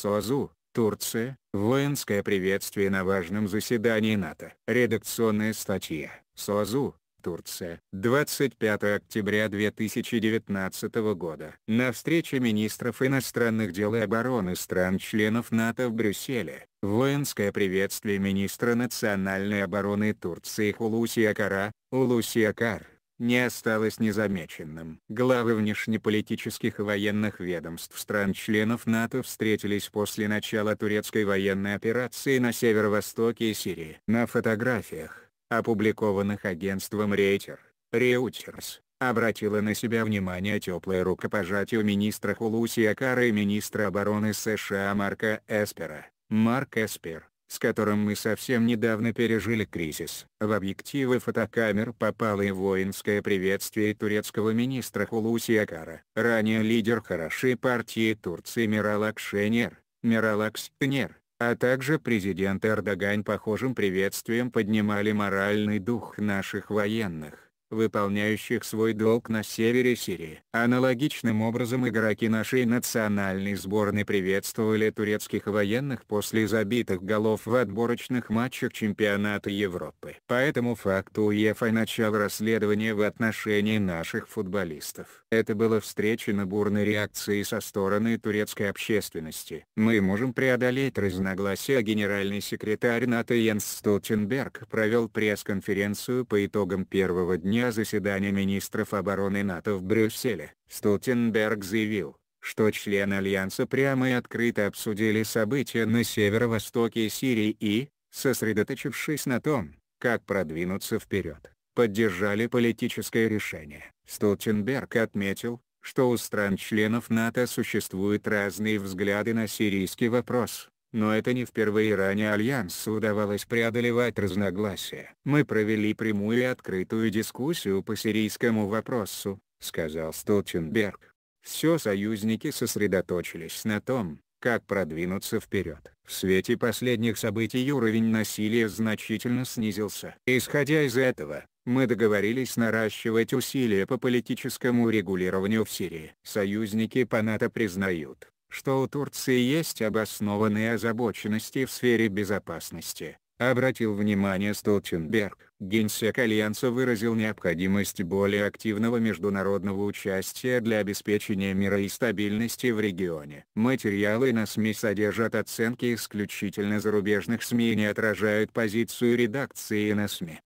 СОЗУ, Турция, Военское приветствие на важном заседании НАТО. Редакционная статья, СОЗУ, Турция, 25 октября 2019 года. На встрече министров иностранных дел и обороны стран-членов НАТО в Брюсселе, Военское приветствие министра национальной обороны Турции Хулуси Акара, Улуси Акар, не осталось незамеченным. Главы внешнеполитических и военных ведомств стран-членов НАТО встретились после начала турецкой военной операции на северо-востоке Сирии. На фотографиях, опубликованных агентством Рейтер, Reuters, обратила на себя внимание теплое рукопожатие министра Хулуси Акара и министра обороны США Марка Эспера. Марк Эспер, с которым мы совсем недавно пережили кризис. В объективы фотокамер попало и воинское приветствие турецкого министра Хулуси Акара. Ранее лидер хорошей партии Турции Миралак Шенер, Миралак Стенер, а также президент Эрдоган похожим приветствием поднимали моральный дух наших военных выполняющих свой долг на севере Сирии. Аналогичным образом игроки нашей национальной сборной приветствовали турецких военных после забитых голов в отборочных матчах чемпионата Европы. По этому факту УЕФА начал расследование в отношении наших футболистов. Это было встречено бурной реакцией со стороны турецкой общественности. Мы можем преодолеть разногласия генеральный секретарь НАТО Йенс Столтенберг провел пресс-конференцию по итогам первого дня дня заседания министров обороны НАТО в Брюсселе, Столтенберг заявил, что члены Альянса прямо и открыто обсудили события на северо-востоке Сирии и, сосредоточившись на том, как продвинуться вперед, поддержали политическое решение. Столтенберг отметил, что у стран-членов НАТО существуют разные взгляды на сирийский вопрос, но это не впервые ранее Альянсу удавалось преодолевать разногласия. «Мы провели прямую и открытую дискуссию по сирийскому вопросу», — сказал Столтенберг. «Все союзники сосредоточились на том, как продвинуться вперед. В свете последних событий уровень насилия значительно снизился. Исходя из этого, мы договорились наращивать усилия по политическому регулированию в Сирии. Союзники по НАТО признают, что у Турции есть обоснованные озабоченности в сфере безопасности. Обратил внимание Столтенберг, генсек Альянса выразил необходимость более активного международного участия для обеспечения мира и стабильности в регионе. Материалы на СМИ содержат оценки исключительно зарубежных СМИ и не отражают позицию редакции на СМИ.